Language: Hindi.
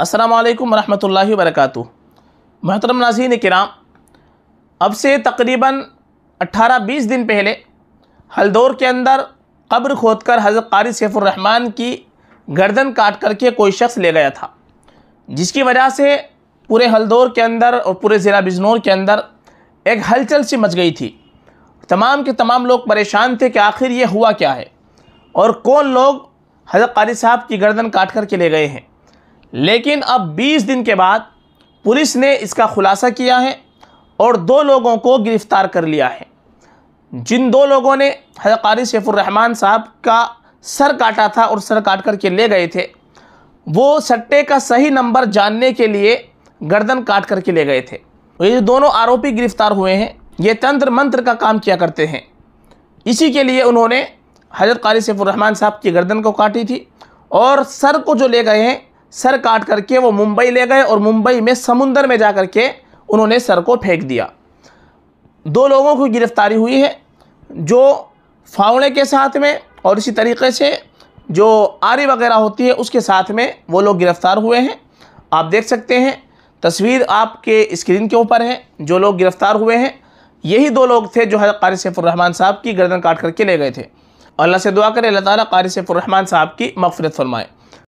असलकम वरहमल वरक महतरम नाजीन कराम अब से तकरीबन 18-20 दिन पहले हल्दौर के अंदर कब्र खोद कर हज़रत कारी सैफुररहमान की गर्दन काट करके कोई शख्स ले गया था जिसकी वजह से पूरे हल्दौर के अंदर और पूरे ज़िला बिजनौर के अंदर एक हलचल सी मच गई थी तमाम के तमाम लोग परेशान थे कि आखिर ये हुआ क्या है और कौन लोग हज़रत कारी साहब की गर्दन काट कर के ले गए हैं लेकिन अब 20 दिन के बाद पुलिस ने इसका खुलासा किया है और दो लोगों को गिरफ़्तार कर लिया है जिन दो लोगों ने हजारी सैफुररहमान साहब का सर काटा था और सर काट कर के ले गए थे वो सट्टे का सही नंबर जानने के लिए गर्दन काट करके ले गए थे ये जो दोनों आरोपी गिरफ्तार हुए हैं ये तंत्र मंत्र का काम किया करते हैं इसी के लिए उन्होंने हजरत कारी सैफुररहमान साहब की गर्दन को काटी थी और सर को जो ले गए हैं सर काट करके वो मुंबई ले गए और मुंबई में समुंदर में जा कर के उन्होंने सर को फेंक दिया दो लोगों की गिरफ्तारी हुई है जो फावड़े के साथ में और इसी तरीके से जो आरी वगैरह होती है उसके साथ में वो लोग गिरफ्तार हुए हैं आप देख सकते हैं तस्वीर आपके स्क्रीन के ऊपर है जो लोग गिरफ़्तार हुए हैं यही दो लोग थे जो हजरत कारी सैफुररहमान साहब की गर्दन काट करके ले गए थे अल्लाह से दुआ करें अल्लाह ताली कारी सैफुररहमान साहब की मफफरत फरमाए